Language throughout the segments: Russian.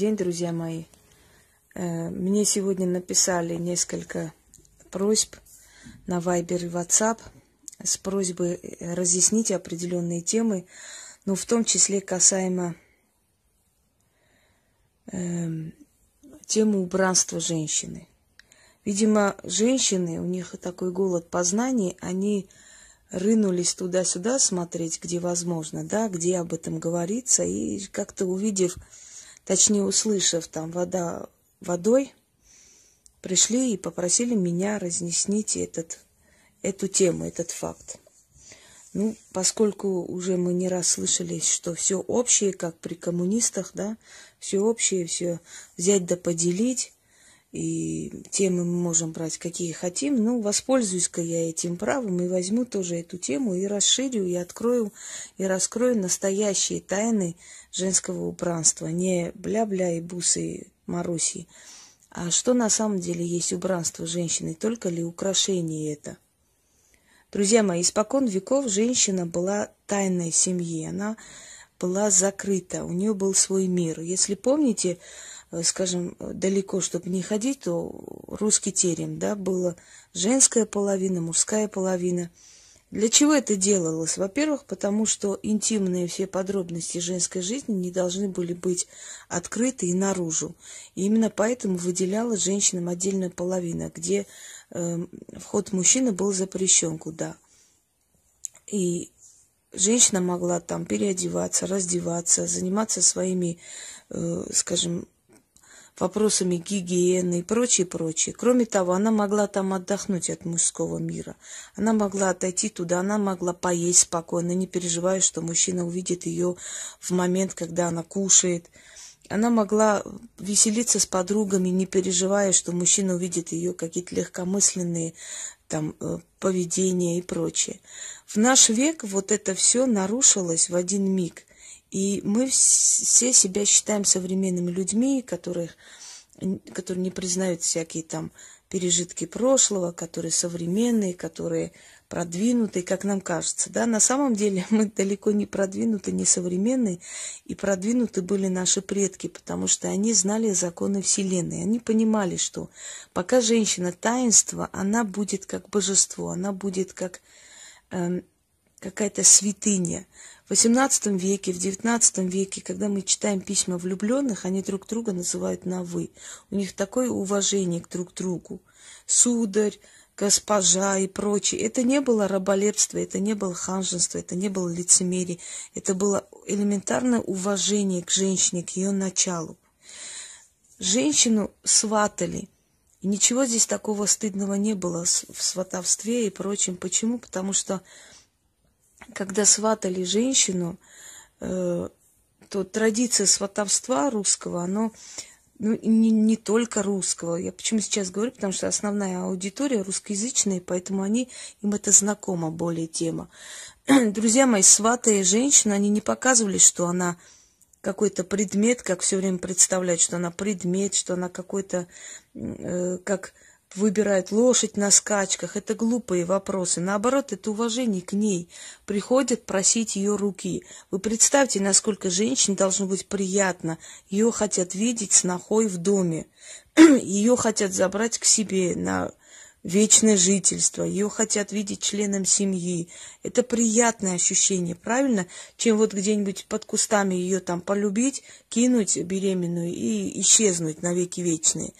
день, друзья мои. Э, мне сегодня написали несколько просьб на Viber и WhatsApp с просьбой э, разъяснить определенные темы, но в том числе касаемо э, темы убранства женщины. Видимо, женщины, у них такой голод познаний, они рынулись туда-сюда смотреть, где возможно, да, где об этом говорится, и как-то увидев точнее услышав там вода водой, пришли и попросили меня разъяснить этот, эту тему, этот факт. Ну, поскольку уже мы не раз слышали, что все общее, как при коммунистах, да, все общее, все взять да поделить, и темы мы можем брать, какие хотим. Ну, воспользуюсь-ка я этим правом и возьму тоже эту тему и расширю, и открою, и раскрою настоящие тайны женского убранства. Не бля-бля и бусы Маруси. А что на самом деле есть убранство женщины? Только ли украшение это? Друзья мои, испокон веков женщина была тайной семьи. Она была закрыта, у нее был свой мир. Если помните, Э, скажем, далеко, чтобы не ходить, то русский терем, да, было женская половина, мужская половина. Для чего это делалось? Во-первых, потому что интимные все подробности женской жизни не должны были быть открыты и наружу. И именно поэтому выделялась женщинам отдельная половина, где э, вход мужчины был запрещен куда. И женщина могла там переодеваться, раздеваться, заниматься своими, э, скажем, вопросами гигиены и прочее, прочее. Кроме того, она могла там отдохнуть от мужского мира. Она могла отойти туда, она могла поесть спокойно, не переживая, что мужчина увидит ее в момент, когда она кушает. Она могла веселиться с подругами, не переживая, что мужчина увидит ее какие-то легкомысленные там, э, поведения и прочее. В наш век вот это все нарушилось в один миг – и мы все себя считаем современными людьми, которые, которые не признают всякие там пережитки прошлого, которые современные, которые продвинутые, как нам кажется. Да? На самом деле мы далеко не продвинуты, не современные, и продвинуты были наши предки, потому что они знали законы Вселенной. Они понимали, что пока женщина таинство, она будет как божество, она будет как э, какая-то святыня. В XVIII веке, в XIX веке, когда мы читаем письма влюбленных, они друг друга называют на «вы». У них такое уважение к друг другу. Сударь, госпожа и прочее. Это не было раболепство, это не было ханженство, это не было лицемерие. Это было элементарное уважение к женщине, к ее началу. Женщину сватали. И ничего здесь такого стыдного не было в сватовстве и прочем. Почему? Потому что когда сватали женщину, э, то традиция сватовства русского, оно ну, не, не только русского. Я почему сейчас говорю, потому что основная аудитория русскоязычная, поэтому они, им это знакома более тема. Друзья мои, сватая женщина, они не показывали, что она какой-то предмет, как все время представляют, что она предмет, что она какой-то, э, как выбирают лошадь на скачках. Это глупые вопросы. Наоборот, это уважение к ней. Приходят просить ее руки. Вы представьте, насколько женщине должно быть приятно. Ее хотят видеть снохой в доме. ее хотят забрать к себе на вечное жительство, ее хотят видеть членом семьи. Это приятное ощущение, правильно? Чем вот где-нибудь под кустами ее там полюбить, кинуть беременную и исчезнуть навеки вечные.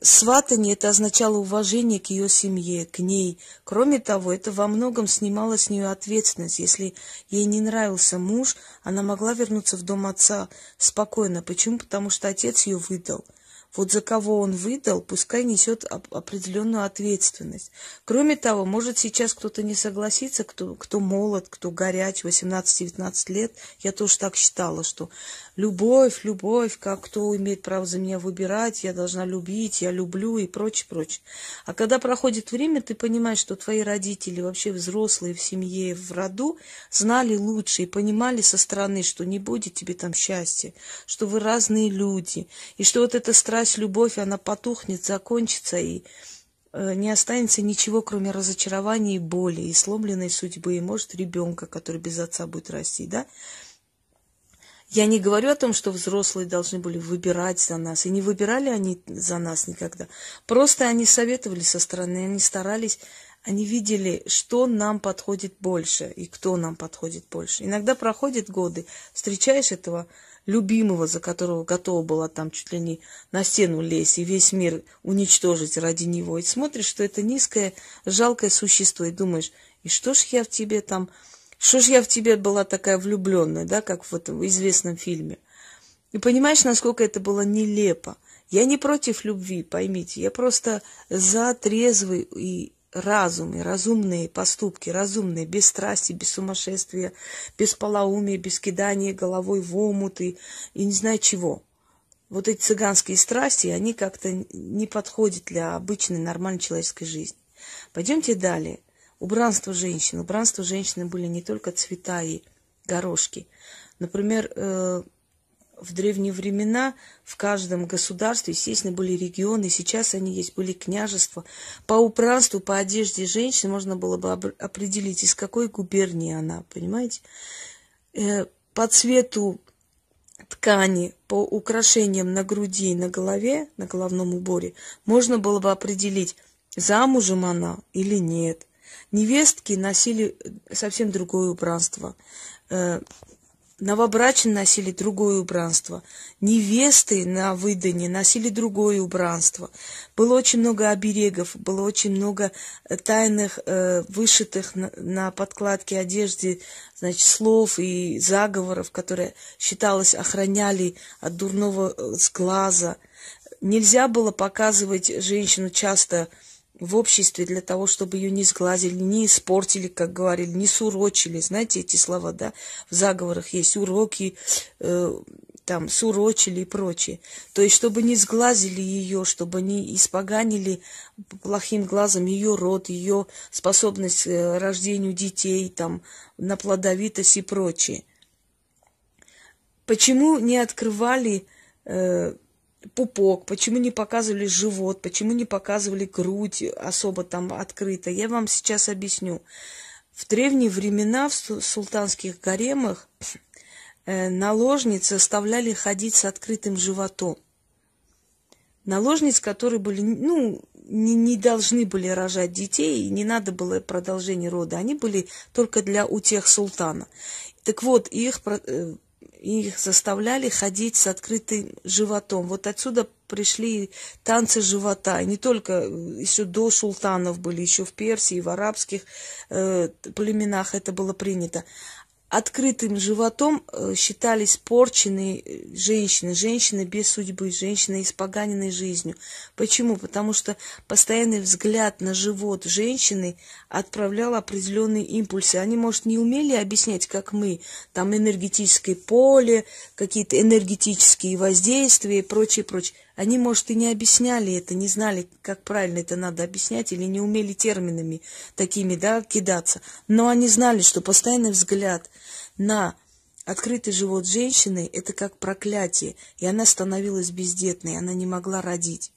Сватание это означало уважение к ее семье, к ней. Кроме того, это во многом снимало с нее ответственность. Если ей не нравился муж, она могла вернуться в дом отца спокойно. Почему? Потому что отец ее выдал. Вот за кого он выдал, пускай несет определенную ответственность. Кроме того, может сейчас кто-то не согласится, кто, кто молод, кто горяч, 18-19 лет. Я тоже так считала, что любовь, любовь, как кто имеет право за меня выбирать, я должна любить, я люблю и прочее, прочее. А когда проходит время, ты понимаешь, что твои родители, вообще взрослые в семье, в роду, знали лучше и понимали со стороны, что не будет тебе там счастья, что вы разные люди, и что вот эта страна страсть, любовь, она потухнет, закончится, и э, не останется ничего, кроме разочарования и боли, и сломленной судьбы, и, может, ребенка, который без отца будет расти, да? Я не говорю о том, что взрослые должны были выбирать за нас, и не выбирали они за нас никогда. Просто они советовали со стороны, они старались, они видели, что нам подходит больше и кто нам подходит больше. Иногда проходят годы, встречаешь этого любимого, за которого готова была там чуть ли не на стену лезть и весь мир уничтожить ради него. И смотришь, что это низкое, жалкое существо, и думаешь, и что ж я в тебе там, что ж я в тебе была такая влюбленная, да, как в этом известном фильме. И понимаешь, насколько это было нелепо. Я не против любви, поймите, я просто за трезвый и разум и разумные поступки, разумные, без страсти, без сумасшествия, без полоумия, без кидания головой в омут и, и не знаю чего. Вот эти цыганские страсти, они как-то не подходят для обычной нормальной человеческой жизни. Пойдемте далее. Убранство женщин. Убранство женщины были не только цвета и горошки. Например, э, в древние времена в каждом государстве, естественно, были регионы, сейчас они есть, были княжества. По упранству, по одежде женщины можно было бы определить, из какой губернии она, понимаете? Э, по цвету ткани, по украшениям на груди и на голове, на головном уборе, можно было бы определить, замужем она или нет. Невестки носили совсем другое убранство э, Новобрачные носили другое убранство, невесты на выдане носили другое убранство. Было очень много оберегов, было очень много э, тайных, э, вышитых на, на подкладке одежды, значит, слов и заговоров, которые, считалось, охраняли от дурного э, сглаза. Нельзя было показывать женщину часто в обществе для того, чтобы ее не сглазили, не испортили, как говорили, не сурочили. Знаете эти слова, да? В заговорах есть уроки, э, там, сурочили и прочее. То есть, чтобы не сглазили ее, чтобы не испоганили плохим глазом ее род, ее способность к э, рождению детей, там, на плодовитость и прочее. Почему не открывали... Э, пупок, почему не показывали живот, почему не показывали грудь особо там открыто. Я вам сейчас объясню. В древние времена в султанских гаремах э, наложницы заставляли ходить с открытым животом. Наложниц, которые были, ну, не, не должны были рожать детей, и не надо было продолжение рода. Они были только для утех султана. Так вот, их э, их заставляли ходить с открытым животом. Вот отсюда пришли танцы живота. И не только, э, еще до султанов были, еще в Персии, в арабских э, племенах это было принято открытым животом э, считались порченные э, женщины, женщины без судьбы, женщины испоганенной жизнью. Почему? Потому что постоянный взгляд на живот женщины отправлял определенные импульсы. Они, может, не умели объяснять, как мы, там энергетическое поле, какие-то энергетические воздействия и прочее, прочее. Они, может, и не объясняли это, не знали, как правильно это надо объяснять, или не умели терминами такими, да, кидаться. Но они знали, что постоянный взгляд на открытый живот женщины – это как проклятие, и она становилась бездетной, она не могла родить.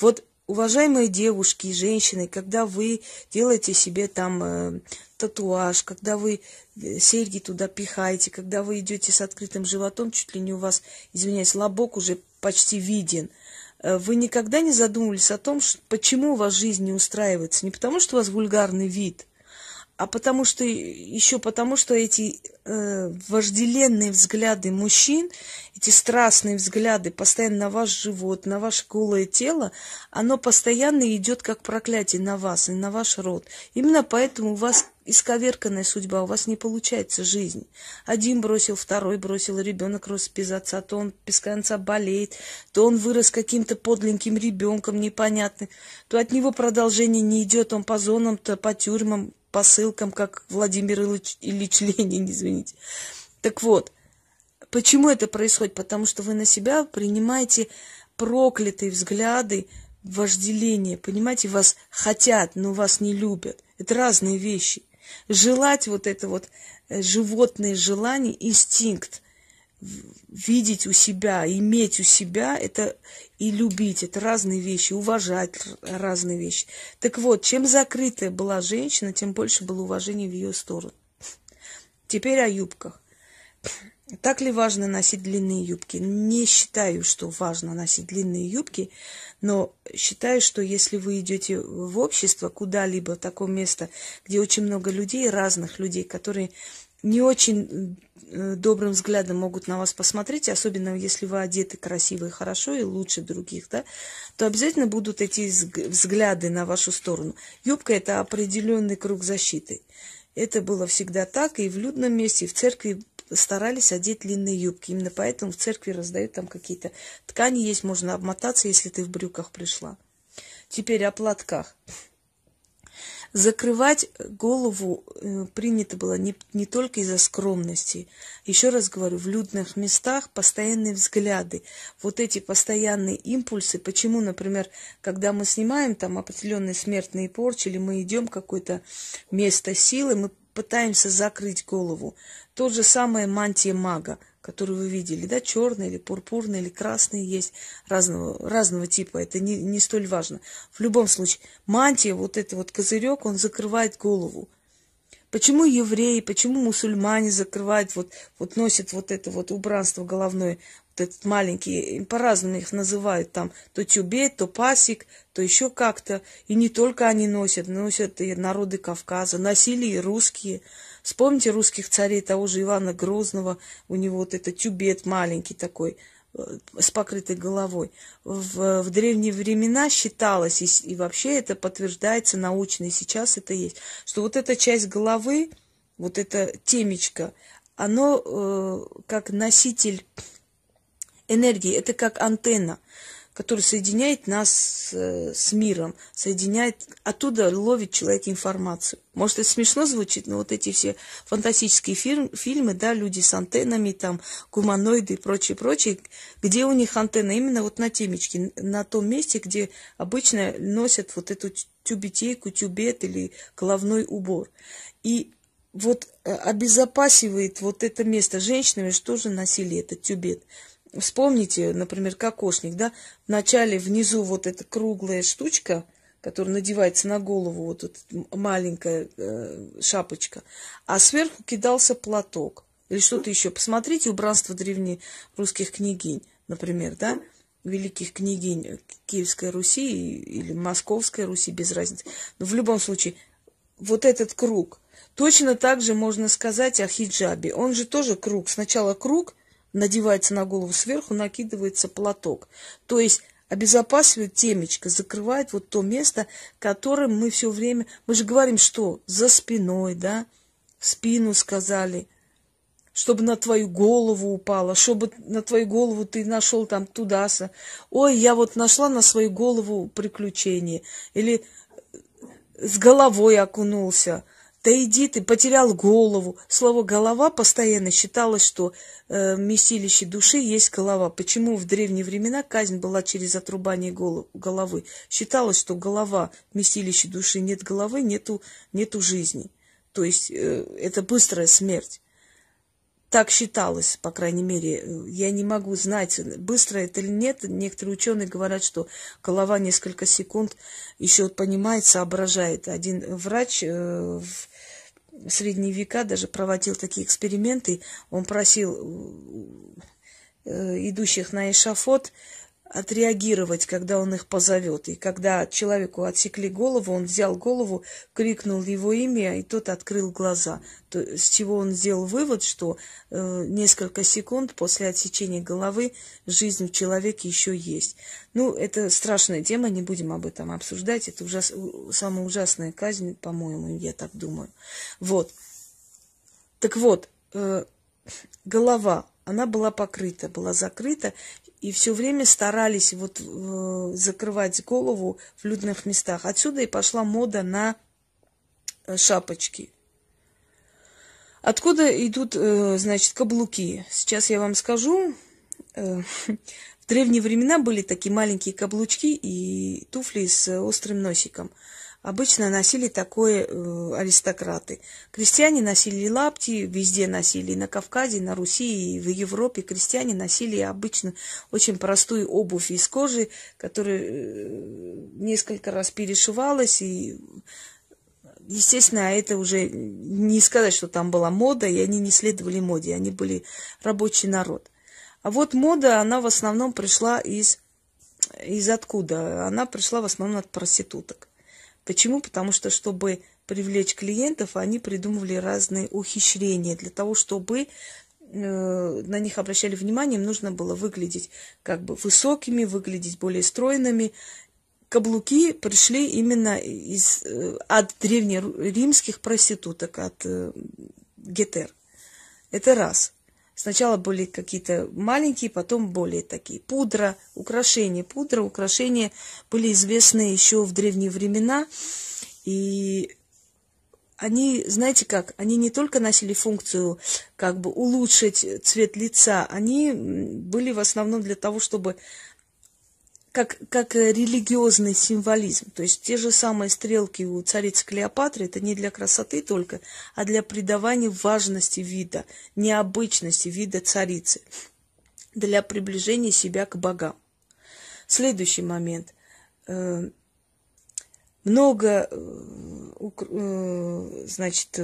Вот уважаемые девушки и женщины, когда вы делаете себе там э, татуаж, когда вы э, серьги туда пихаете, когда вы идете с открытым животом, чуть ли не у вас, извиняюсь, лобок уже почти виден – Э, вы никогда не задумывались о том, почему вас жизнь не устраивается? Не потому, что у вас вульгарный вид – а потому что еще потому, что эти э, вожделенные взгляды мужчин, эти страстные взгляды постоянно на ваш живот, на ваше голое тело, оно постоянно идет как проклятие на вас и на ваш род. Именно поэтому у вас исковерканная судьба, у вас не получается жизнь. Один бросил, второй бросил, ребенок рос без отца, то он без конца болеет, то он вырос каким-то подленьким ребенком непонятным, то от него продолжение не идет, он по зонам-то, по тюрьмам, посылкам, как Владимир Ильич, Ильич Ленин, извините. Так вот, почему это происходит? Потому что вы на себя принимаете проклятые взгляды, вожделение, понимаете, вас хотят, но вас не любят. Это разные вещи. Желать вот это вот э, животное желание, инстинкт – видеть у себя, иметь у себя, это и любить, это разные вещи, уважать разные вещи. Так вот, чем закрытая была женщина, тем больше было уважения в ее сторону. Теперь о юбках. Так ли важно носить длинные юбки? Не считаю, что важно носить длинные юбки, но считаю, что если вы идете в общество, куда-либо, в такое место, где очень много людей, разных людей, которые не очень э, добрым взглядом могут на вас посмотреть, особенно если вы одеты красиво и хорошо, и лучше других, да, то обязательно будут эти взгляды на вашу сторону. Юбка – это определенный круг защиты. Это было всегда так, и в людном месте, и в церкви старались одеть длинные юбки. Именно поэтому в церкви раздают там какие-то ткани есть, можно обмотаться, если ты в брюках пришла. Теперь о платках. Закрывать голову э, принято было не, не только из-за скромности. Еще раз говорю, в людных местах постоянные взгляды. Вот эти постоянные импульсы. Почему, например, когда мы снимаем там определенные смертные порчи, или мы идем в какое-то место силы, мы пытаемся закрыть голову. То же самое мантия мага – которые вы видели, да, черные или пурпурные или красные есть разного, разного типа, это не, не столь важно. В любом случае, мантия, вот этот вот козырек, он закрывает голову. Почему евреи, почему мусульмане закрывают, вот, вот носят вот это вот убранство головное, вот этот маленький, по-разному их называют там, то тюбе, то пасик, то еще как-то. И не только они носят, носят и народы Кавказа, носили и русские – Вспомните русских царей, того же Ивана Грозного, у него вот это тюбет маленький такой, э, с покрытой головой. В, в древние времена считалось, и, и вообще это подтверждается научно, и сейчас это есть, что вот эта часть головы, вот эта темечко, оно э, как носитель энергии, это как антенна который соединяет нас э, с миром, соединяет, оттуда ловит человек информацию. Может, это смешно звучит, но вот эти все фантастические фильм, фильмы, да, люди с антеннами, там, гуманоиды и прочее, прочее, где у них антенна? Именно вот на темечке, на том месте, где обычно носят вот эту тюбетейку, тюбет или головной убор. И вот э, обезопасивает вот это место женщинами, что же носили этот тюбет. Вспомните, например, кокошник, да? Вначале внизу вот эта круглая штучка, которая надевается на голову, вот эта маленькая э, шапочка, а сверху кидался платок или что-то еще. Посмотрите убранство древнерусских княгинь, например, да? великих княгинь Киевской Руси или Московской Руси, без разницы. Но в любом случае, вот этот круг. Точно так же можно сказать о хиджабе. Он же тоже круг. Сначала круг – надевается на голову сверху, накидывается платок. То есть обезопасивает темечко, закрывает вот то место, которым мы все время... Мы же говорим, что за спиной, да, спину сказали, чтобы на твою голову упала, чтобы на твою голову ты нашел там тудаса. Ой, я вот нашла на свою голову приключение. Или с головой окунулся. Да иди ты, потерял голову. Слово «голова» постоянно считалось, что э, месилище души есть голова. Почему в древние времена казнь была через отрубание голов, головы? Считалось, что голова, месилище души, нет головы, нету, нету жизни. То есть э, это быстрая смерть. Так считалось, по крайней мере. Я не могу знать, быстро это или нет. Некоторые ученые говорят, что голова несколько секунд еще понимает, соображает. Один врач э, в в средние века даже проводил такие эксперименты. Он просил э, идущих на эшафот отреагировать, когда он их позовет. И когда человеку отсекли голову, он взял голову, крикнул его имя, и тот открыл глаза. То, с чего он сделал вывод, что э, несколько секунд после отсечения головы жизнь в человеке еще есть. Ну, это страшная тема, не будем об этом обсуждать. Это ужас, самая ужасная казнь, по-моему, я так думаю. Вот. Так вот, э, голова она была покрыта, была закрыта, и все время старались вот э, закрывать голову в людных местах. Отсюда и пошла мода на э, шапочки. Откуда идут, э, значит, каблуки? Сейчас я вам скажу. Э, в древние времена были такие маленькие каблучки и туфли с э, острым носиком – обычно носили такое э, аристократы. Крестьяне носили лапти, везде носили, и на Кавказе, и на Руси, и в Европе крестьяне носили обычно очень простую обувь из кожи, которая э, несколько раз перешивалась, и, естественно, это уже не сказать, что там была мода, и они не следовали моде, они были рабочий народ. А вот мода, она в основном пришла из из откуда? Она пришла в основном от проституток. Почему? Потому что, чтобы привлечь клиентов, они придумывали разные ухищрения. Для того, чтобы э, на них обращали внимание, им нужно было выглядеть как бы высокими, выглядеть более стройными. Каблуки пришли именно из, э, от древнеримских проституток, от э, гетер. Это раз. Сначала были какие-то маленькие, потом более такие. Пудра, украшения. Пудра, украшения были известны еще в древние времена. И они, знаете как, они не только носили функцию как бы улучшить цвет лица, они были в основном для того, чтобы как, как э, религиозный символизм. То есть те же самые стрелки у царицы Клеопатры, это не для красоты только, а для придавания важности вида, необычности вида царицы, для приближения себя к богам. Следующий момент. Э, много, э, значит,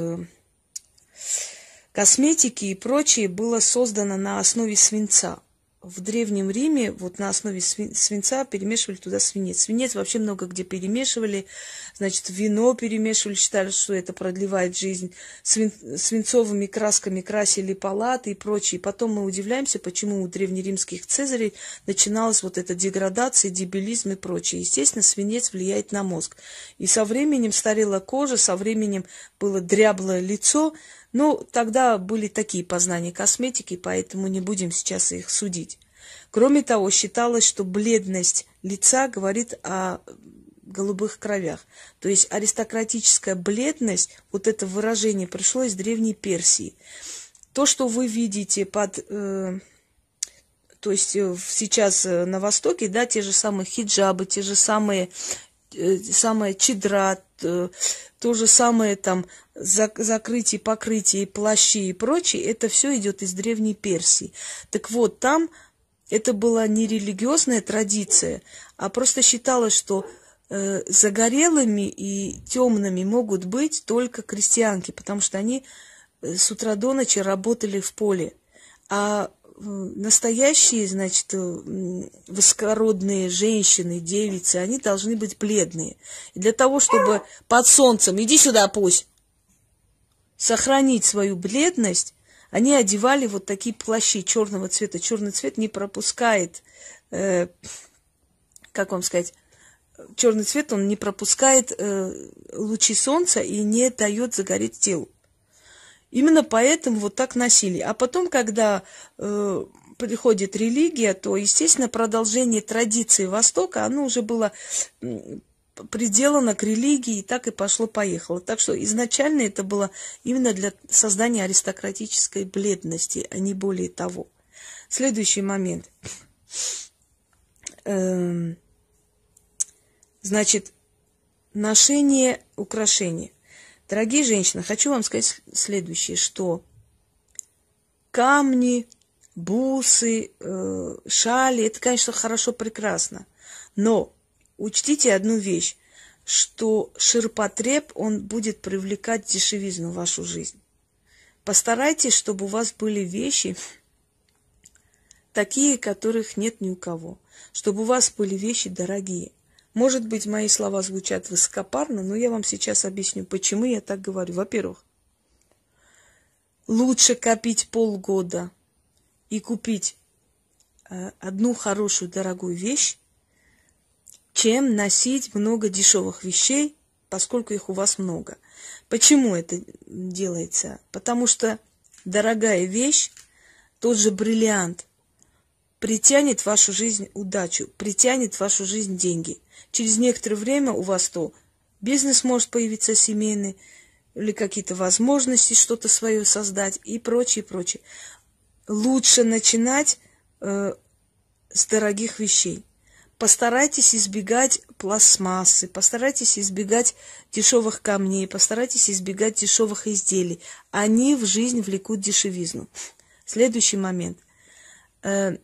косметики и прочее было создано на основе свинца – в Древнем Риме вот на основе свинца перемешивали туда свинец. Свинец вообще много где перемешивали. Значит, вино перемешивали, считали, что это продлевает жизнь. Свин, свинцовыми красками красили палаты и прочее. И потом мы удивляемся, почему у древнеримских цезарей начиналась вот эта деградация, дебилизм и прочее. Естественно, свинец влияет на мозг. И со временем старела кожа, со временем было дряблое лицо – ну, тогда были такие познания косметики, поэтому не будем сейчас их судить. Кроме того, считалось, что бледность лица говорит о голубых кровях. То есть аристократическая бледность, вот это выражение пришло из Древней Персии. То, что вы видите под... Э, то есть э, сейчас э, на Востоке, да, те же самые хиджабы, те же самые Э, самое чедра, э, то же самое там закрытие, покрытие, плащи и прочее, это все идет из Древней Персии. Так вот, там это была не религиозная традиция, а просто считалось, что э, загорелыми и темными могут быть только крестьянки, потому что они э, с утра до ночи работали в поле. А Э, настоящие, значит, э, высокородные женщины, девицы, они должны быть бледные. И для того, чтобы под солнцем, иди сюда, пусть, сохранить свою бледность, они одевали вот такие плащи черного цвета. Черный цвет не пропускает, э, как вам сказать, черный цвет, он не пропускает э, лучи солнца и не дает загореть телу. Именно поэтому вот так носили. А потом, когда э, приходит религия, то, естественно, продолжение традиции Востока, оно уже было приделано к религии, и так и пошло-поехало. Так что изначально это было именно для создания аристократической бледности, а не более того. Следующий момент. Эм, значит, ношение украшений. Дорогие женщины, хочу вам сказать следующее, что камни, бусы, э, шали, это, конечно, хорошо, прекрасно. Но учтите одну вещь, что ширпотреб, он будет привлекать дешевизну в вашу жизнь. Постарайтесь, чтобы у вас были вещи, такие, которых нет ни у кого. Чтобы у вас были вещи дорогие. Может быть, мои слова звучат высокопарно, но я вам сейчас объясню, почему я так говорю. Во-первых, лучше копить полгода и купить э, одну хорошую дорогую вещь, чем носить много дешевых вещей, поскольку их у вас много. Почему это делается? Потому что дорогая вещь, тот же бриллиант, притянет в вашу жизнь удачу, притянет в вашу жизнь деньги. Через некоторое время у вас то бизнес может появиться семейный, или какие-то возможности что-то свое создать и прочее, прочее. Лучше начинать э, с дорогих вещей. Постарайтесь избегать пластмассы, постарайтесь избегать дешевых камней, постарайтесь избегать дешевых изделий. Они в жизнь влекут дешевизну. Следующий момент. Э,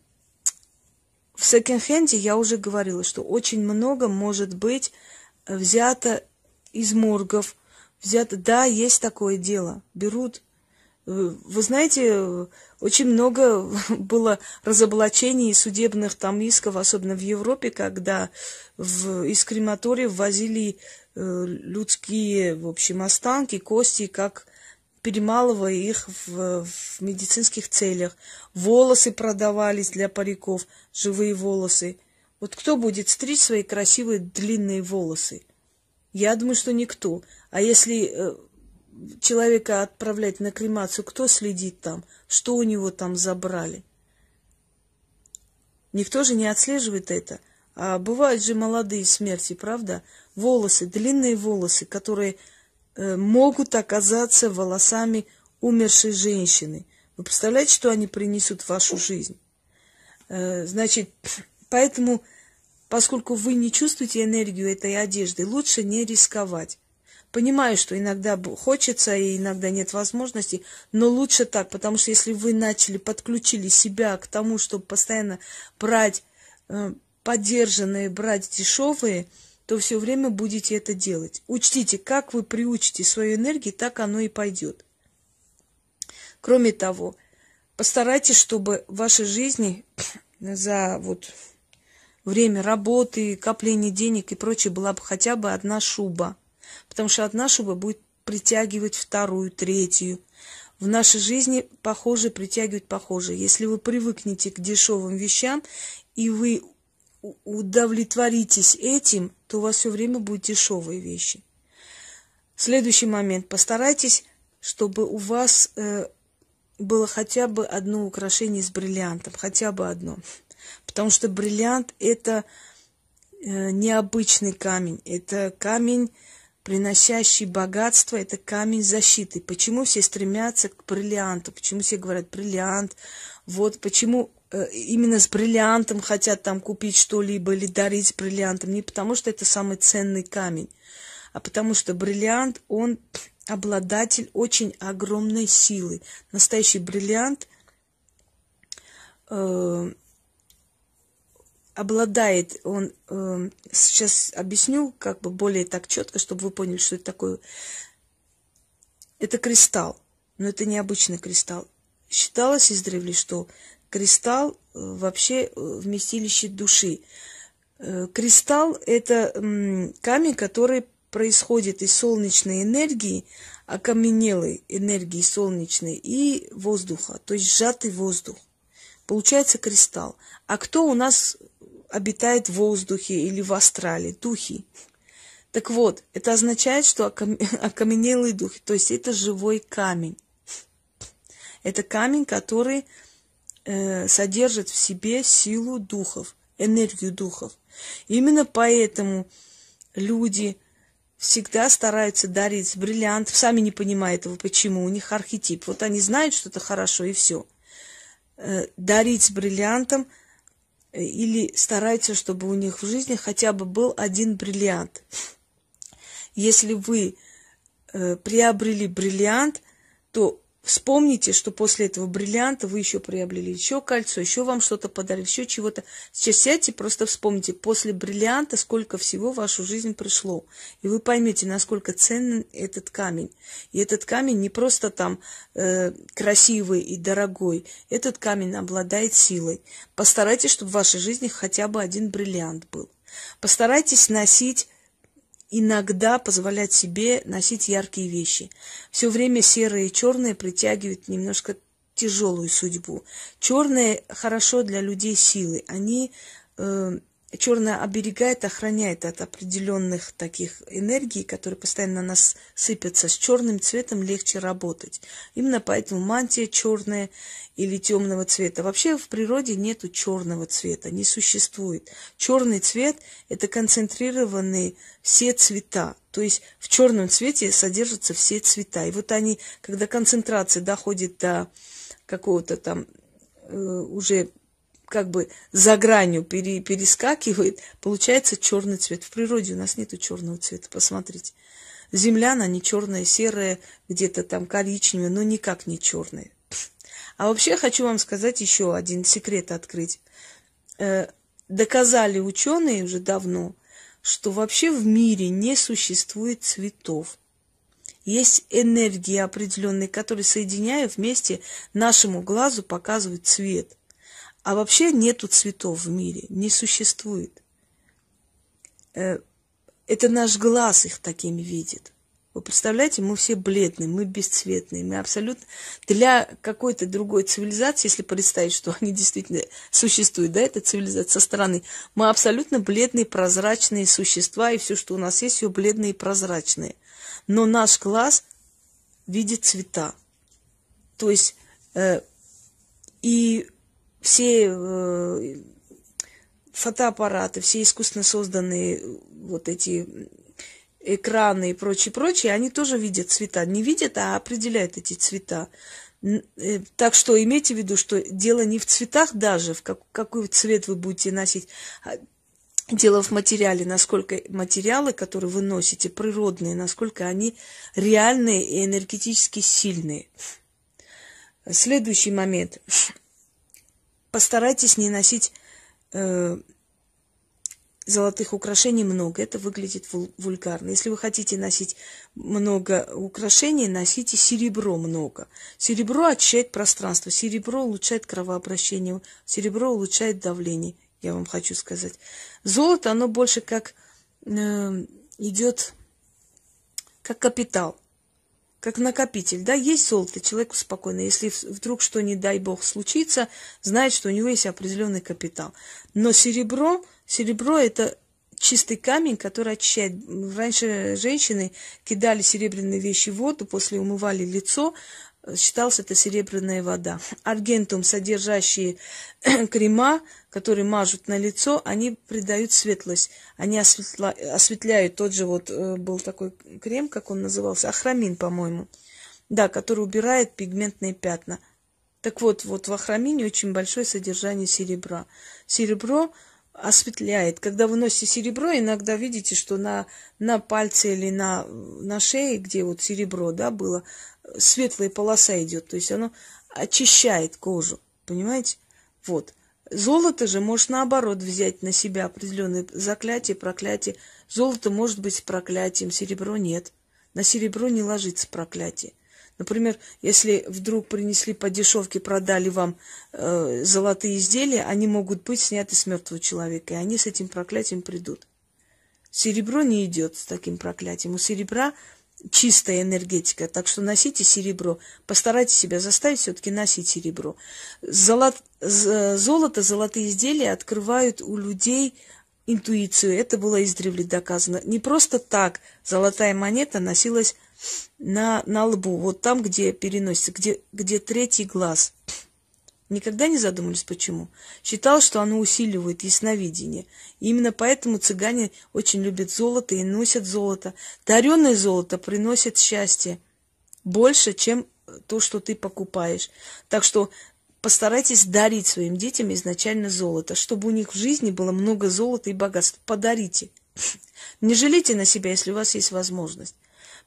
в секонд-хенде я уже говорила, что очень много может быть э, взято из моргов, взято... Да, есть такое дело. Берут... Э, вы знаете, очень много было разоблачений судебных там исков, особенно в Европе, когда в, из крематория ввозили э, людские, в общем, останки, кости, как перемалывая их в, в медицинских целях. Волосы продавались для париков, живые волосы. Вот кто будет стричь свои красивые длинные волосы? Я думаю, что никто. А если э, человека отправлять на кремацию, кто следит там? Что у него там забрали? Никто же не отслеживает это. А бывают же молодые смерти, правда? Волосы, длинные волосы, которые Э, могут оказаться волосами умершей женщины. Вы представляете, что они принесут в вашу жизнь? Э, значит, поэтому, поскольку вы не чувствуете энергию этой одежды, лучше не рисковать. Понимаю, что иногда хочется и иногда нет возможности, но лучше так, потому что если вы начали, подключили себя к тому, чтобы постоянно брать э, поддержанные, брать дешевые – то все время будете это делать. Учтите, как вы приучите свою энергию, так оно и пойдет. Кроме того, постарайтесь, чтобы в вашей жизни за вот время работы, копления денег и прочее была бы хотя бы одна шуба. Потому что одна шуба будет притягивать вторую, третью. В нашей жизни похоже притягивает похоже. Если вы привыкнете к дешевым вещам, и вы удовлетворитесь этим, то у вас все время будут дешевые вещи. Следующий момент. Постарайтесь, чтобы у вас э, было хотя бы одно украшение с бриллиантом, хотя бы одно. Потому что бриллиант это э, необычный камень, это камень, приносящий богатство, это камень защиты. Почему все стремятся к бриллианту? Почему все говорят бриллиант? Вот почему Э, именно с бриллиантом хотят там купить что-либо или дарить бриллиантом. Не потому, что это самый ценный камень, а потому что бриллиант, он обладатель очень огромной силы. Настоящий бриллиант э, обладает, он э, сейчас объясню как бы более так четко, чтобы вы поняли, что это такое. Это кристалл, но это необычный кристалл. Считалось издревле, что Кристалл э, вообще э, вместилище души. Э, кристалл – это камень, который происходит из солнечной энергии, окаменелой энергии солнечной и воздуха, то есть сжатый воздух. Получается кристалл. А кто у нас обитает в воздухе или в астрале? Духи. Так вот, это означает, что окаменелый дух, то есть это живой камень. Это камень, который э, содержит в себе силу духов, энергию духов. Именно поэтому люди всегда стараются дарить бриллиант, сами не понимая этого, почему, у них архетип. Вот они знают, что это хорошо, и все. Э, дарить бриллиантом э, или стараются, чтобы у них в жизни хотя бы был один бриллиант. Если вы э, приобрели бриллиант, то Вспомните, что после этого бриллианта вы еще приобрели еще кольцо, еще вам что-то подарили, еще чего-то. Сейчас сядьте, просто вспомните, после бриллианта сколько всего в вашу жизнь пришло. И вы поймете, насколько ценен этот камень. И этот камень не просто там э, красивый и дорогой. Этот камень обладает силой. Постарайтесь, чтобы в вашей жизни хотя бы один бриллиант был. Постарайтесь носить иногда позволять себе носить яркие вещи. Все время серое и черное притягивают немножко тяжелую судьбу. Черное хорошо для людей силы. Они э, Черная оберегает, охраняет от определенных таких энергий, которые постоянно на нас сыпятся. С черным цветом легче работать. Именно поэтому мантия черная или темного цвета. Вообще в природе нету черного цвета, не существует. Черный цвет – это концентрированные все цвета. То есть в черном цвете содержатся все цвета. И вот они, когда концентрация доходит до какого-то там э, уже как бы за гранью пере, перескакивает, получается черный цвет. В природе у нас нету черного цвета, посмотрите. Земля, она не черная, серая, где-то там коричневая, но никак не черная. А вообще хочу вам сказать еще один секрет открыть. Э, доказали ученые уже давно, что вообще в мире не существует цветов есть энергии определенные, которые, соединяя вместе, нашему глазу показывают цвет. А вообще нету цветов в мире, не существует. Э, это наш глаз их такими видит. Вы представляете, мы все бледные, мы бесцветные, мы абсолютно... Для какой-то другой цивилизации, если представить, что они действительно существуют, да, эта цивилизация со стороны, мы абсолютно бледные, прозрачные существа, и все, что у нас есть, все бледные и прозрачные. Но наш глаз видит цвета. То есть, э, и все э, фотоаппараты, все искусственно созданные э, вот эти экраны и прочее, прочее, они тоже видят цвета. Не видят, а определяют эти цвета. Э, так что имейте в виду, что дело не в цветах даже, в как, какой цвет вы будете носить. А дело в материале, насколько материалы, которые вы носите, природные, насколько они реальные и энергетически сильные. Следующий момент. Постарайтесь не носить э, золотых украшений много. Это выглядит вульгарно. Если вы хотите носить много украшений, носите серебро много. Серебро очищает пространство, серебро улучшает кровообращение, серебро улучшает давление, я вам хочу сказать. Золото, оно больше как э, идет как капитал как накопитель, да, есть золото человеку спокойно, если вдруг что, не дай бог, случится, знает, что у него есть определенный капитал. Но серебро, серебро это чистый камень, который очищает. Раньше женщины кидали серебряные вещи в воду, после умывали лицо, считалось это серебряная вода. Аргентум, содержащие крема, которые мажут на лицо, они придают светлость. Они осветла, осветляют. Тот же вот э, был такой крем, как он назывался, ахрамин, по-моему. Да, который убирает пигментные пятна. Так вот, вот в ахрамине очень большое содержание серебра. Серебро осветляет. Когда вы носите серебро, иногда видите, что на, на пальце или на, на шее, где вот серебро, да, было, светлая полоса идет. То есть оно очищает кожу. Понимаете? Вот. Золото же может наоборот взять на себя определенные заклятия, проклятия. Золото может быть проклятием, серебро нет. На серебро не ложится проклятие. Например, если вдруг принесли по дешевке, продали вам э, золотые изделия, они могут быть сняты с мертвого человека, и они с этим проклятием придут. Серебро не идет с таким проклятием. У серебра чистая энергетика, так что носите серебро. Постарайтесь себя заставить все-таки носить серебро. Золот, золото, золотые изделия открывают у людей интуицию. Это было издревле доказано. Не просто так золотая монета носилась на, на лбу, вот там, где переносится, где, где третий глаз. Никогда не задумывались, почему? Считал, что оно усиливает ясновидение. И именно поэтому цыгане очень любят золото и носят золото. Даренное золото приносит счастье больше, чем то, что ты покупаешь. Так что постарайтесь дарить своим детям изначально золото, чтобы у них в жизни было много золота и богатства. Подарите. Не жалейте на себя, если у вас есть возможность.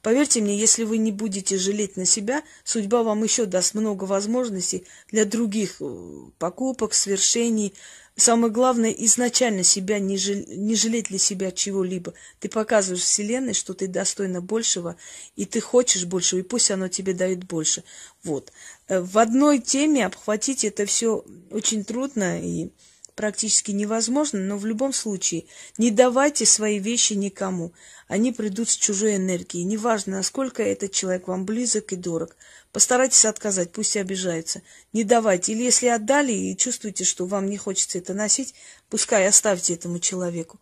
Поверьте мне, если вы не будете жалеть на себя, судьба вам еще даст много возможностей для других э, покупок, свершений. Самое главное, изначально себя не, жал... не жалеть для себя чего-либо. Ты показываешь Вселенной, что ты достойна большего, и ты хочешь большего, и пусть оно тебе дает больше. Вот. Э, в одной теме обхватить это все очень трудно, и практически невозможно, но в любом случае не давайте свои вещи никому. Они придут с чужой энергией. Неважно, насколько этот человек вам близок и дорог. Постарайтесь отказать, пусть и обижаются. Не давайте. Или если отдали и чувствуете, что вам не хочется это носить, пускай оставьте этому человеку.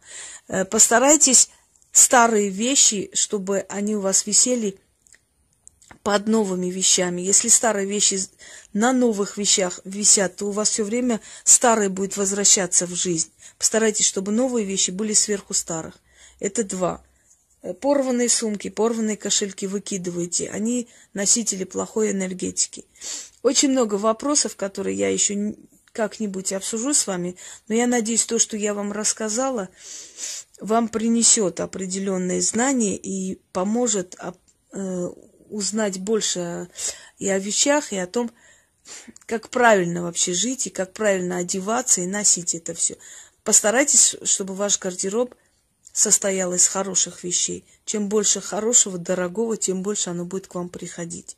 Э, постарайтесь старые вещи, чтобы они у вас висели – под новыми вещами. Если старые вещи на новых вещах висят, то у вас все время старое будет возвращаться в жизнь. Постарайтесь, чтобы новые вещи были сверху старых. Это два. Э, порванные сумки, порванные кошельки выкидывайте. Они носители плохой энергетики. Очень много вопросов, которые я еще как-нибудь обсужу с вами, но я надеюсь, то, что я вам рассказала, вам принесет определенные знания и поможет а, э, узнать больше и о вещах, и о том, как правильно вообще жить, и как правильно одеваться и носить это все. Постарайтесь, чтобы ваш гардероб состоял из хороших вещей. Чем больше хорошего, дорогого, тем больше оно будет к вам приходить.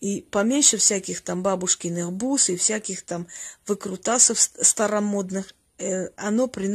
И поменьше всяких там бабушкиных бус и всяких там выкрутасов старомодных. Э, оно приносит